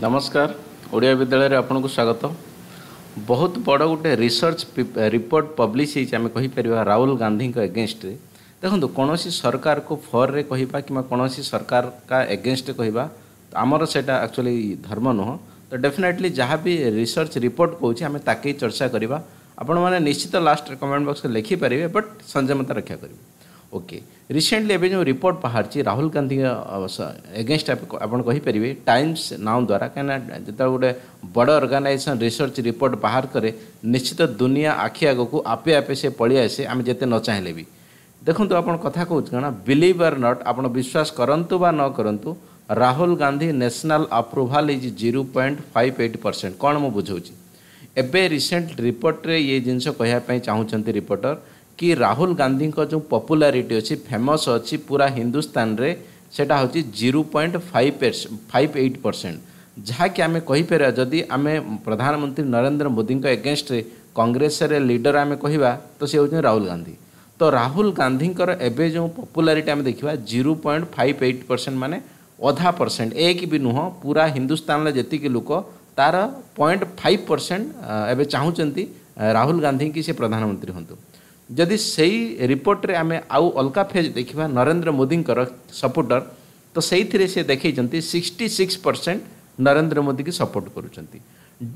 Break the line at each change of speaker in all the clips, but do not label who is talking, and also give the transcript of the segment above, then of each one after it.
नमस्कार ओडिया विद्यालय आपन को स्वागत बहुत बड़ गोटे रिसर्च रिपोर्ट पब्लीश होती कहीपर राहुल गांधी एगेन्स्ट देखो कौन सरकार को फर्रे कह कि कौन सरकार का एगेन्स्ट कह आमर से आकचुअली धर्म नुह तो डेफिनेटली जहाँ भी रिसर्च रिपोर्ट कहे ताके चर्चा करवा निश्चित लास्ट कमेंट बक्स लिखिपारे बट संजमता रक्षा करेंगे ओके रिसेंटली एवं जो रिपोर्ट बाहर राहुल गांधी एगेन्स्ट आपड़ कहींपर टाइम्स नाउ द्वारा कहीं जो गोटे बड़ अर्गानाइजेसन रिसर्च रिपोर्ट बाहर करे निश्चित दुनिया आखि आग को आपे आपे से पलि आसे आम जिते न चाहले भी देखु आप कथा कौन कौन बिलिव आर नट आप विश्वास करूँ बा न करूँ Rahul Gandhi national approval is zero point five eight percent कौन मुझे बुझे एवं रिसेंट रिपोर्ट रे ये जिनस कहवाई चाहूँ रिपोर्टर कि राहुल गांधी जो पपुलारीटी अच्छी फेमस अच्छी पूरा हिंदुस्तान में सेटा हूँ जीरो पॉइंट फाइव परस फाइव एट परसेंट जहाँकि आम कहीपर जदि आम प्रधानमंत्री नरेंद्र मोदी एगेन्स्ट कंग्रेस लिडर आम कह तो सी हो राहुल गांधी तो राहुल गांधी एवं जो पपुलारीटी आम देखा zero point five eight percent मान अधा परसेंट एक भी नुह पूरा हिंदुस्तान जी लोक तार पॉइंट फाइव परसेंट एवं चाहूँ राहुल गांधी की से प्रधानमंत्री हूँ ଯଦି ସେଇ ରିପୋର୍ଟରେ ଆମେ ଆଉ ଅଲଗା ଫେଜ୍ ଦେଖିବା ନରେନ୍ଦ୍ର ମୋଦିଙ୍କର ସପୋର୍ଟର ତ ସେଇଥିରେ ସେ ଦେଖେଇଛନ୍ତି ସିକ୍ସଟି ସିକ୍ସ ପରସେଣ୍ଟ ନରେନ୍ଦ୍ର ମୋଦିକି ସପୋର୍ଟ କରୁଛନ୍ତି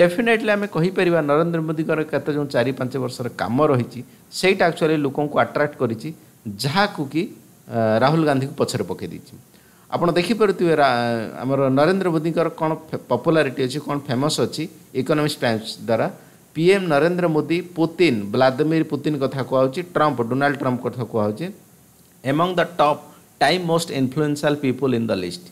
ଡେଫିନେଟଲି ଆମେ କହିପାରିବା ନରେନ୍ଦ୍ର ମୋଦିଙ୍କର କେତେ ଯେଉଁ ଚାରି ପାଞ୍ଚ ବର୍ଷର କାମ ରହିଛି ସେଇଟା ଆକ୍ଚୁଆଲି ଲୋକଙ୍କୁ ଆଟ୍ରାକ୍ଟ କରିଛି ଯାହାକୁ କି ରାହୁଲ ଗାନ୍ଧୀକୁ ପଛରେ ପକାଇ ଦେଇଛି ଆପଣ ଦେଖିପାରୁଥିବେ ଆମର ନରେନ୍ଦ୍ର ମୋଦିଙ୍କର କ'ଣ ପପୁଲାରିଟି ଅଛି କ'ଣ ଫେମସ୍ ଅଛି ଇକୋନୋମିକ୍ସ ଟାଇମ୍ସ ଦ୍ୱାରା PM Narendra Modi Putin Vladimir Putin କଥା କୁହାହେଉଛି ଟ୍ରମ୍ପ ଡୋନାଲ୍ଡ ଟ୍ରମ୍ପ କଥା କୁହାହେଉଛି among the top time most influential people in the list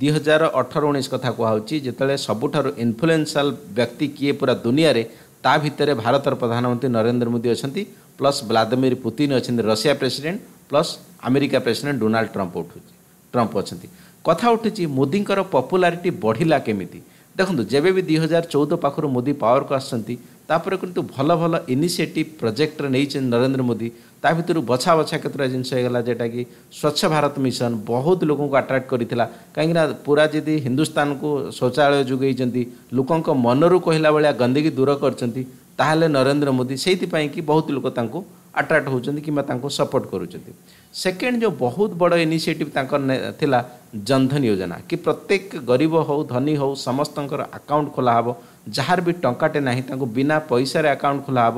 ଦୁଇ ହଜାର ଅଠର ଉଣେଇଶ କଥା କୁହାହେଉଛି ଯେତେବେଳେ ସବୁଠାରୁ ଇନଫ୍ଲୁଏନ୍ସିଆଲ୍ ବ୍ୟକ୍ତି କିଏ ପୁରା ଦୁନିଆରେ ତା ଭିତରେ ଭାରତର ପ୍ରଧାନମନ୍ତ୍ରୀ ନରେନ୍ଦ୍ର ମୋଦି ଅଛନ୍ତି ପ୍ଲସ୍ ଭ୍ଲାଦିମିର୍ ପୁତିନ୍ ଅଛନ୍ତି Russia president plus America president Donald Trump ଉଠୁଛି ଟ୍ରମ୍ପ ଅଛନ୍ତି କଥା ଉଠୁଛି ମୋଦିଙ୍କର ପପୁଲାରିଟି ବଢ଼ିଲା କେମିତି ଦେଖନ୍ତୁ ଯେବେ ବି ଦୁଇ ହଜାର ଚଉଦ ପାଖରୁ ମୋଦି ପାୱାରକୁ ଆସୁଛନ୍ତି ତାପରେ କିନ୍ତୁ ଭଲ ଭଲ ଇନିସିଏଟିଭ୍ ପ୍ରୋଜେକ୍ଟରେ ନେଇଛନ୍ତି ନରେନ୍ଦ୍ର ମୋଦି ତା ଭିତରୁ ବଛା ବଛା କେତେଟା ଜିନିଷ ହେଇଗଲା ଯେଉଁଟାକି ସ୍ୱଚ୍ଛ ଭାରତ ମିଶନ ବହୁତ ଲୋକଙ୍କୁ ଆଟ୍ରାକ୍ଟ କରିଥିଲା କାହିଁକିନା ପୁରା ଯଦି ହିନ୍ଦୁସ୍ତାନକୁ ଶୌଚାଳୟ ଯୋଗାଇଛନ୍ତି ଲୋକଙ୍କ ମନରୁ କହିଲା ଭଳିଆ ଗନ୍ଦିକି ଦୂର କରିଛନ୍ତି ତାହେଲେ ନରେନ୍ଦ୍ର ମୋଦି ସେଇଥିପାଇଁ କି ବହୁତ ଲୋକ ତାଙ୍କୁ ଆଟ୍ରାକ୍ଟ ହେଉଛନ୍ତି କିମ୍ବା ତାଙ୍କୁ ସପୋର୍ଟ କରୁଛନ୍ତି ସେକେଣ୍ଡ ଯେଉଁ ବହୁତ ବଡ଼ ଇନିସିଏଟିଭ୍ ତାଙ୍କର ଥିଲା ଜନଧନ ଯୋଜନା କି ପ୍ରତ୍ୟେକ ଗରିବ ହେଉ ଧନୀ ହେଉ ସମସ୍ତଙ୍କର ଆକାଉଣ୍ଟ ଖୋଲା ହେବ ଯାହାର ବି ଟଙ୍କାଟେ ନାହିଁ ତାଙ୍କୁ ବିନା ପଇସାରେ ଆକାଉଣ୍ଟ ଖୋଲା ହେବ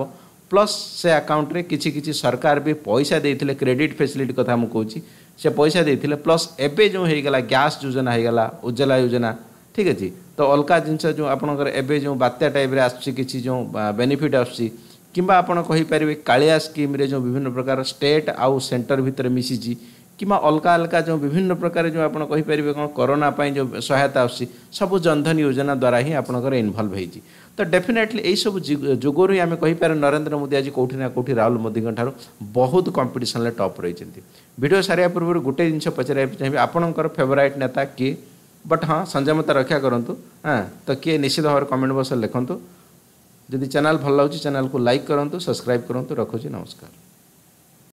ପ୍ଲସ୍ ସେ ଆକାଉଣ୍ଟରେ କିଛି କିଛି ସରକାର ବି ପଇସା ଦେଇଥିଲେ କ୍ରେଡ଼ିଟ୍ ଫେସିଲିଟି କଥା ମୁଁ କହୁଛି ସେ ପଇସା ଦେଇଥିଲେ ପ୍ଲସ୍ ଏବେ ଯେଉଁ ହେଇଗଲା ଗ୍ୟାସ୍ ଯୋଜନା ହେଇଗଲା ଉଜ୍ଜଲା ଯୋଜନା ଠିକ୍ ଅଛି ତ ଅଲଗା ଜିନିଷ ଯେଉଁ ଆପଣଙ୍କର ଏବେ ଯେଉଁ ବାତ୍ୟା ଟାଇପ୍ରେ ଆସୁଛି କିଛି ଯେଉଁ ବେନିଫିଟ୍ ଆସୁଛି কিংবা আপনার কহিপারে কালিয়া স্কিম্রে যে বিভিন্ন প্রকার স্টেট আউ সেন্টর ভিতরে মিশিছি কিংবা অলগা অলগা যে বিভিন্ন প্রকার যে আপনার কহিপারে কোণ করোনা যে সহায়তা আসছে সবু জনধন যোজনা দ্বারা হি আপনার ইনভলভ হয়েছি তো ডেফিনেটলি এইসব যোগর হি আমি কহিপারে নরেন্দ্র মোদি আজ কোটি না কোটি রাহুল মোদীঙ্ ঠার বহুত কম্পিটিশনরে টপ রয়েছেন ভিডিও সারা পূর্ব গোটে জিনিস পচারা চাহিবি আপনার ফেভরাইট নেতা কি বট হ্যাঁ সংযমতা রক্ষা করতু হ্যাঁ তো কি নিশ্চিত ভাবে কমেন্ট বক্সে লিখতু जदि चेल भल लगे को लाइक करूँ सब्सक्राइब करूँ रखुच नमस्कार